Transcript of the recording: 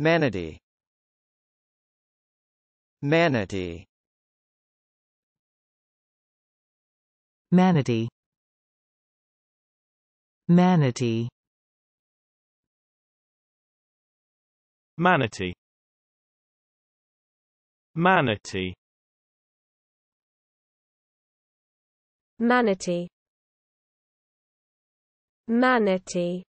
Manatee Manatee Manatee Manatee Manatee Manatee Manatee Manatee